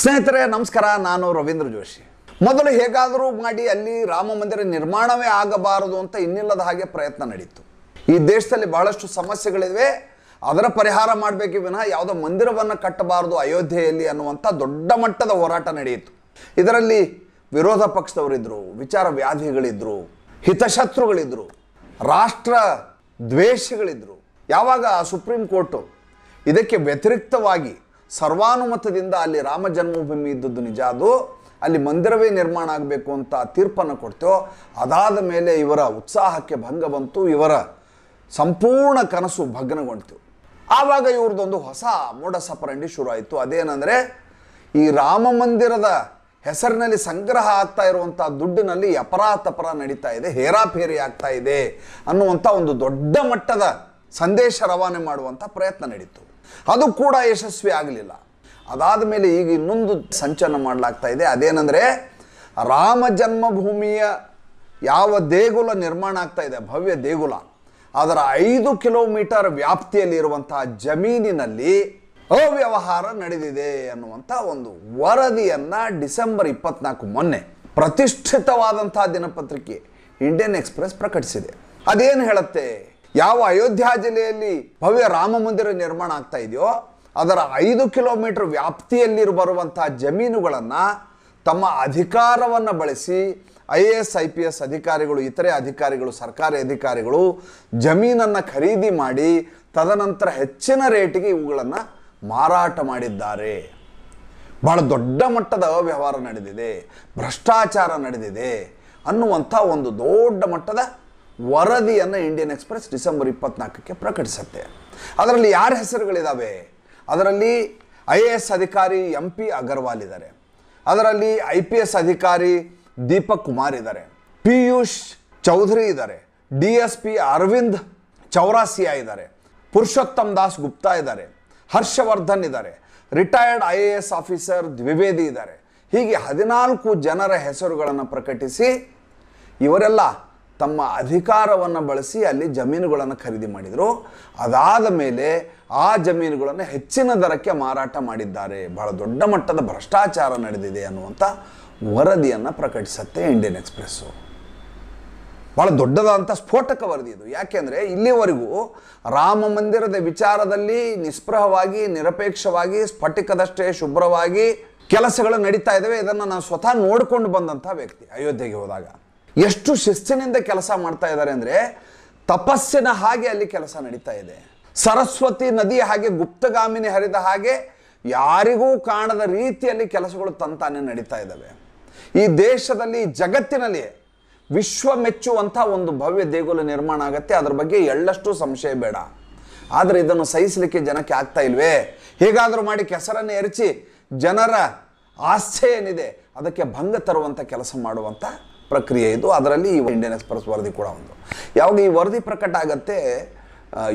ಸ್ನೇಹಿತರೆ ನಮಸ್ಕಾರ ನಾನು ರವೀಂದ್ರ ಜೋಶಿ ಮೊದಲು ಹೇಗಾದರೂ ಮಾಡಿ ಅಲ್ಲಿ ರಾಮ ಮಂದಿರ ನಿರ್ಮಾಣವೇ ಆಗಬಾರದು ಅಂತ ಇನ್ನಿಲ್ಲದ ಹಾಗೆ ಪ್ರಯತ್ನ ನಡೀತು ಈ ದೇಶದಲ್ಲಿ ಬಹಳಷ್ಟು ಸಮಸ್ಯೆಗಳಿವೆ ಅದರ ಪರಿಹಾರ ಮಾಡಬೇಕು ವಿನಃ ಯಾವುದೋ ಮಂದಿರವನ್ನು ಕಟ್ಟಬಾರದು ಅಯೋಧ್ಯೆಯಲ್ಲಿ ಅನ್ನುವಂಥ ದೊಡ್ಡ ಮಟ್ಟದ ಹೋರಾಟ ನಡೆಯಿತು ಇದರಲ್ಲಿ ವಿರೋಧ ಪಕ್ಷದವರಿದ್ದರು ವಿಚಾರ ವ್ಯಾಧಿಗಳಿದ್ದರು ಹಿತಶತ್ರುಗಳಿದ್ದರು ರಾಷ್ಟ್ರ ದ್ವೇಷಗಳಿದ್ದರು ಯಾವಾಗ ಸುಪ್ರೀಂ ಕೋರ್ಟು ಇದಕ್ಕೆ ವ್ಯತಿರಿಕ್ತವಾಗಿ ಸರ್ವಾನುಮತದಿಂದ ಅಲ್ಲಿ ರಾಮ ಜನ್ಮಭೂಮಿ ಇದ್ದದ್ದು ನಿಜ ಅದು ಅಲ್ಲಿ ಮಂದಿರವೇ ನಿರ್ಮಾಣ ಆಗಬೇಕು ಅಂತ ತೀರ್ಪನ್ನು ಕೊಡ್ತೇವೋ ಅದಾದ ಮೇಲೆ ಇವರ ಉತ್ಸಾಹಕ್ಕೆ ಭಂಗ ಬಂತು ಇವರ ಸಂಪೂರ್ಣ ಕನಸು ಭಗ್ನಗೊಂಡ್ತು ಆವಾಗ ಇವ್ರದ್ದೊಂದು ಹೊಸ ಮೋಡ ಸಪರಂಡಿ ಶುರುವಾಯಿತು ಅದೇನೆಂದರೆ ಈ ರಾಮ ಮಂದಿರದ ಹೆಸರಿನಲ್ಲಿ ಸಂಗ್ರಹ ಆಗ್ತಾ ಇರುವಂಥ ದುಡ್ಡಿನಲ್ಲಿ ಅಪರಾತಪರ ನಡೀತಾ ಇದೆ ಹೇರಾಫೇರಿ ಆಗ್ತಾ ಇದೆ ಅನ್ನುವಂಥ ಒಂದು ದೊಡ್ಡ ಮಟ್ಟದ ಸಂದೇಶ ರವಾನೆ ಮಾಡುವಂಥ ಪ್ರಯತ್ನ ನಡೀತು ಅದು ಕೂಡ ಯಶಸ್ವಿ ಆಗಲಿಲ್ಲ ಅದಾದ ಮೇಲೆ ಈಗ ಇನ್ನೊಂದು ಸಂಚಲನ ಮಾಡಲಾಗ್ತಾ ಇದೆ ಅದೇನೆಂದರೆ ರಾಮ ಜನ್ಮಭೂಮಿಯ ಯಾವ ದೇಗುಲ ನಿರ್ಮಾಣ ಆಗ್ತಾ ಇದೆ ಭವ್ಯ ದೇಗುಲ ಅದರ ಐದು ಕಿಲೋಮೀಟರ್ ವ್ಯಾಪ್ತಿಯಲ್ಲಿರುವಂತಹ ಜಮೀನಿನಲ್ಲಿ ಅವ್ಯವಹಾರ ನಡೆದಿದೆ ಅನ್ನುವಂಥ ಒಂದು ವರದಿಯನ್ನು ಡಿಸೆಂಬರ್ ಇಪ್ಪತ್ನಾಲ್ಕು ಮೊನ್ನೆ ಪ್ರತಿಷ್ಠಿತವಾದಂಥ ದಿನಪತ್ರಿಕೆ ಇಂಡಿಯನ್ ಎಕ್ಸ್ಪ್ರೆಸ್ ಪ್ರಕಟಿಸಿದೆ ಅದೇನು ಹೇಳುತ್ತೆ ಯಾವ ಅಯೋಧ್ಯ ಜಿಲ್ಲೆಯಲ್ಲಿ ಭವ್ಯ ರಾಮ ಮಂದಿರ ನಿರ್ಮಾಣ ಆಗ್ತಾ ಇದೆಯೋ ಅದರ ಐದು ಕಿಲೋಮೀಟರ್ ವ್ಯಾಪ್ತಿಯಲ್ಲಿ ಬರುವಂತಹ ಜಮೀನುಗಳನ್ನು ತಮ್ಮ ಅಧಿಕಾರವನ್ನು ಬಳಸಿ I A S I P S ಅಧಿಕಾರಿಗಳು ಇತರೆ ಅಧಿಕಾರಿಗಳು ಸರ್ಕಾರಿ ಅಧಿಕಾರಿಗಳು ಜಮೀನನ್ನು ಖರೀದಿ ಮಾಡಿ ತದನಂತರ ಹೆಚ್ಚಿನ ರೇಟಿಗೆ ಇವುಗಳನ್ನು ಮಾರಾಟ ಮಾಡಿದ್ದಾರೆ ಬಹಳ ದೊಡ್ಡ ಮಟ್ಟದ ಅವ್ಯವಹಾರ ನಡೆದಿದೆ ಭ್ರಷ್ಟಾಚಾರ ನಡೆದಿದೆ ಅನ್ನುವಂಥ ಒಂದು ದೊಡ್ಡ ಮಟ್ಟದ ವರದಿಯನ್ನು ಇಂಡಿಯನ್ ಎಕ್ಸ್ಪ್ರೆಸ್ ಡಿಸೆಂಬರ್ ಇಪ್ಪತ್ನಾಲ್ಕಕ್ಕೆ ಪ್ರಕಟಿಸುತ್ತೆ ಅದರಲ್ಲಿ ಯಾರ ಹೆಸರುಗಳಿದ್ದಾವೆ ಅದರಲ್ಲಿ ಐ ಎ ಎಸ್ ಅಧಿಕಾರಿ ಎಂ ಪಿ ಅಗರ್ವಾಲ್ ಇದ್ದಾರೆ ಅದರಲ್ಲಿ ಐ ಪಿ ಎಸ್ ಅಧಿಕಾರಿ ದೀಪಕ್ ಕುಮಾರ್ ಇದ್ದಾರೆ ಪಿಯೂಷ್ ಚೌಧರಿ ಇದ್ದಾರೆ D S P Arvind Chaurasia ಇದ್ದಾರೆ ಪುರುಷೋತ್ತಮ್ ದಾಸ್ ಗುಪ್ತಾ ಇದ್ದಾರೆ ಹರ್ಷವರ್ಧನ್ ಇದ್ದಾರೆ retired I A S officer Dwivedi ಇದ್ದಾರೆ ಹೀಗೆ ಹದಿನಾಲ್ಕು ಜನರ ಹೆಸರುಗಳನ್ನು ಪ್ರಕಟಿಸಿ ಇವರೆಲ್ಲ ತಮ್ಮ ಅಧಿಕಾರವನ್ನು ಬಳಸಿ ಅಲ್ಲಿ ಜಮೀನುಗಳನ್ನು ಖರೀದಿ ಮಾಡಿದರು ಅದಾದ ಮೇಲೆ ಆ ಜಮೀನುಗಳನ್ನು ಹೆಚ್ಚಿನ ದರಕ್ಕೆ ಮಾರಾಟ ಮಾಡಿದ್ದಾರೆ ಬಹಳ ದೊಡ್ಡ ಮಟ್ಟದ ಭ್ರಷ್ಟಾಚಾರ ನಡೆದಿದೆ ಅನ್ನುವಂಥ ವರದಿಯನ್ನು ಪ್ರಕಟಿಸುತ್ತೆ ಇಂಡಿಯನ್ ಎಕ್ಸ್ಪ್ರೆಸ್ಸು ಭಾಳ ದೊಡ್ಡದಾದಂಥ ಸ್ಫೋಟಕ ವರದಿ ಇದು ಯಾಕೆಂದರೆ ಇಲ್ಲಿವರೆಗೂ ರಾಮ ಮಂದಿರದ ವಿಚಾರದಲ್ಲಿ ನಿಸ್ಪೃಹವಾಗಿ ನಿರಪೇಕ್ಷವಾಗಿ ಸ್ಫಟಿಕದಷ್ಟೇ ಶುಭ್ರವಾಗಿ ಕೆಲಸಗಳು ನಡೀತಾ ಇದ್ದಾವೆ ಇದನ್ನು ನಾನು ಸ್ವತಃ ನೋಡಿಕೊಂಡು ಬಂದಂಥ ವ್ಯಕ್ತಿ ಅಯೋಧ್ಯೆಗೆ ಹೋದಾಗ ಎಷ್ಟು ಶಿಸ್ತಿನಿಂದ ಕೆಲಸ ಮಾಡ್ತಾ ಇದ್ದಾರೆ ಅಂದರೆ ತಪಸ್ಸಿನ ಹಾಗೆ ಅಲ್ಲಿ ಕೆಲಸ ನಡೀತಾ ಇದೆ ಸರಸ್ವತಿ ನದಿ ಹಾಗೆ ಗುಪ್ತಗಾಮಿನಿ ಹರಿದ ಹಾಗೆ ಯಾರಿಗೂ ಕಾಣದ ರೀತಿಯಲ್ಲಿ ಕೆಲಸಗಳು ತಂತಾನೆ ನಡೀತಾ ಇದ್ದಾವೆ ಈ ದೇಶದಲ್ಲಿ ಜಗತ್ತಿನಲ್ಲಿ ವಿಶ್ವ ಮೆಚ್ಚುವಂಥ ಒಂದು ಭವ್ಯ ದೇಗುಲ ನಿರ್ಮಾಣ ಆಗುತ್ತೆ ಅದ್ರ ಬಗ್ಗೆ ಎಳ್ಳಷ್ಟು ಸಂಶಯ ಬೇಡ ಆದರೆ ಇದನ್ನು ಸಹಿಸಲಿಕ್ಕೆ ಜನಕ್ಕೆ ಆಗ್ತಾ ಇಲ್ವೇ ಹೇಗಾದರೂ ಮಾಡಿ ಕೆಸರನ್ನು ಎರಚಿ ಜನರ ಆಸ್ಥೆ ಏನಿದೆ ಅದಕ್ಕೆ ಭಂಗ ತರುವಂಥ ಕೆಲಸ ಮಾಡುವಂಥ ಪ್ರಕ್ರಿಯೆ ಇದು ಅದರಲ್ಲಿ ಈ ಇಂಡಿಯನ್ ಎಕ್ಸ್ಪ್ರೆಸ್ ವರದಿ ಕೂಡ ಒಂದು ಯಾವಾಗ ಈ ವರದಿ ಪ್ರಕಟ ಆಗತ್ತೆ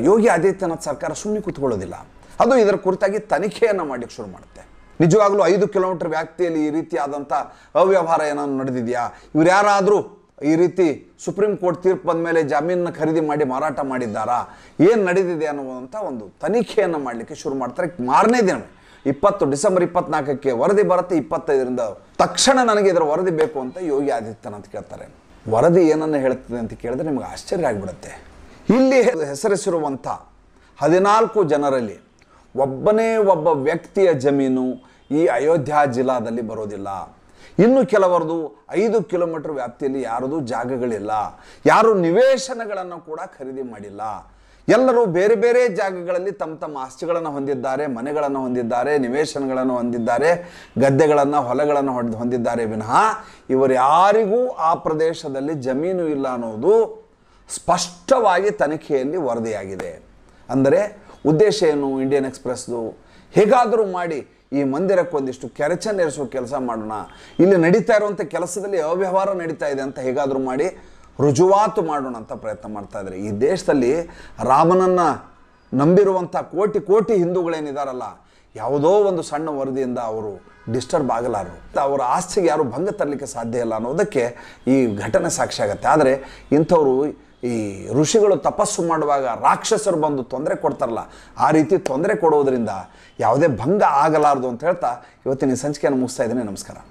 ಯೋಗಿ ಆದಿತ್ಯನಾಥ್ ಸರ್ಕಾರ ಸುಮ್ಮನೆ ಕೂತ್ಕೊಳ್ಳೋದಿಲ್ಲ ಅದು ಇದರ ಕುರಿತಾಗಿ ತನಿಖೆಯನ್ನು ಮಾಡಲಿಕ್ಕೆ ಶುರು ಮಾಡುತ್ತೆ ನಿಜವಾಗ್ಲೂ ಐದು ಕಿಲೋಮೀಟರ್ ವ್ಯಾಪ್ತಿಯಲ್ಲಿ ಈ ರೀತಿಯಾದಂಥ ಅವ್ಯವಹಾರ ಏನಾದರೂ ನಡೆದಿದೆಯಾ ಇವ್ರು ಯಾರಾದರೂ ಈ ರೀತಿ ಸುಪ್ರೀಂ ಕೋರ್ಟ್ ತೀರ್ಪು ಬಂದ ಮೇಲೆ ಜಾಮೀನನ್ನ ಖರೀದಿ ಮಾಡಿ ಮಾರಾಟ ಮಾಡಿದ್ದಾರಾ ಏನು ನಡೆದಿದೆ ಅನ್ನುವಂಥ ಒಂದು ತನಿಖೆಯನ್ನು ಮಾಡಲಿಕ್ಕೆ ಶುರು ಮಾಡ್ತಾರೆ ಮಾರನೇ ದಿನ ಇಪ್ಪತ್ತು ಡಿಸೆಂಬರ್ ಇಪ್ಪತ್ನಾಲ್ಕಕ್ಕೆ ವರದಿ ಬರುತ್ತೆ ಇಪ್ಪತ್ತೈದರಿಂದ ತಕ್ಷಣ ನನಗೆ ಇದರ ವರದಿ ಬೇಕು ಅಂತ ಯೋಗಿ ಆದಿತ್ಯನಾಥ್ ಕೇಳ್ತಾರೆ ವರದಿ ಏನನ್ನು ಹೇಳ್ತದೆ ಅಂತ ಕೇಳಿದ್ರೆ ನಿಮಗೆ ಆಶ್ಚರ್ಯ ಆಗಿಬಿಡುತ್ತೆ ಇಲ್ಲಿ ಹೆಸರಿಸಿರುವಂಥ ಹದಿನಾಲ್ಕು ಜನರಲ್ಲಿ ಒಬ್ಬನೇ ಒಬ್ಬ ವ್ಯಕ್ತಿಯ ಜಮೀನು ಈ ಅಯೋಧ್ಯ ಜಿಲ್ಲಾದಲ್ಲಿ ಬರೋದಿಲ್ಲ ಇನ್ನು ಕೆಲವರದು ಐದು ಕಿಲೋಮೀಟರ್ ವ್ಯಾಪ್ತಿಯಲ್ಲಿ ಯಾರದು ಜಾಗಗಳಿಲ್ಲ ಯಾರು ನಿವೇಶನಗಳನ್ನು ಕೂಡ ಖರೀದಿ ಮಾಡಿಲ್ಲ ಎಲ್ಲರೂ ಬೇರೆ ಬೇರೆ ಜಾಗಗಳಲ್ಲಿ ತಮ್ಮ ತಮ್ಮ ಆಸ್ತಿಗಳನ್ನು ಹೊಂದಿದ್ದಾರೆ ಮನೆಗಳನ್ನು ಹೊಂದಿದ್ದಾರೆ ನಿವೇಶನಗಳನ್ನು ಹೊಂದಿದ್ದಾರೆ ಗದ್ದೆಗಳನ್ನು ಹೊಲಗಳನ್ನು ಹೊಂದಿದ್ದಾರೆ ವಿನಃ ಇವರು ಯಾರಿಗೂ ಆ ಪ್ರದೇಶದಲ್ಲಿ ಜಮೀನು ಇಲ್ಲ ಅನ್ನೋದು ಸ್ಪಷ್ಟವಾಗಿ ತನಿಖೆಯಲ್ಲಿ ವರದಿಯಾಗಿದೆ ಅಂದರೆ ಉದ್ದೇಶ ಏನು ಇಂಡಿಯನ್ ಎಕ್ಸ್ಪ್ರೆಸ್ದು ಹೇಗಾದರೂ ಮಾಡಿ ಈ ಒಂದಿಷ್ಟು ಮಂದಿರಕ್ಕೊಂದಿಷ್ಟು ಕೆರಚನ್ನೇರಿಸೋ ಕೆಲಸ ಮಾಡೋಣ ಇಲ್ಲಿ ನಡೀತಾ ಇರುವಂಥ ಕೆಲಸದಲ್ಲಿ ಅವ್ಯವಹಾರ ನಡೀತಾ ಇದೆ ಅಂತ ಹೇಗಾದರೂ ಮಾಡಿ ರುಜುವಾತು ಮಾಡೋಣ ಅಂತ ಪ್ರಯತ್ನ ಮಾಡ್ತಾ ಇದ್ದಾರೆ ಈ ದೇಶದಲ್ಲಿ ರಾಮನನ್ನು ನಂಬಿರುವಂಥ ಕೋಟಿ ಕೋಟಿ ಹಿಂದೂಗಳೇನಿದಾರಲ್ಲ ಯಾವುದೋ ಒಂದು ಸಣ್ಣ ವರದಿಯಿಂದ ಅವರು ಡಿಸ್ಟರ್ಬ್ ಆಗಲಾರರು ಅವರ ಆಸ್ತಿಗೆ ಯಾರು ಭಂಗ ತರಲಿಕ್ಕೆ ಸಾಧ್ಯ ಇಲ್ಲ ಅನ್ನೋದಕ್ಕೆ ಈ ಘಟನೆ ಸಾಕ್ಷಿ ಆಗುತ್ತೆ ಆದರೆ ಇಂಥವರು ಈ ಋಷಿಗಳು ತಪಸ್ಸು ಮಾಡುವಾಗ ರಾಕ್ಷಸರು ಬಂದು ತೊಂದರೆ ಕೊಡ್ತಾರಲ್ಲ ಆ ರೀತಿ ತೊಂದರೆ ಕೊಡುವುದರಿಂದ ಯಾವುದೇ ಭಂಗ ಆಗಲಾರದು ಅಂತ ಹೇಳ್ತಾ ಇವತ್ತಿನ ಸಂಚಿಕೆಯನ್ನು ಮುಗಿಸ್ತಾ ಇದ್ದೀನಿ ನಮಸ್ಕಾರ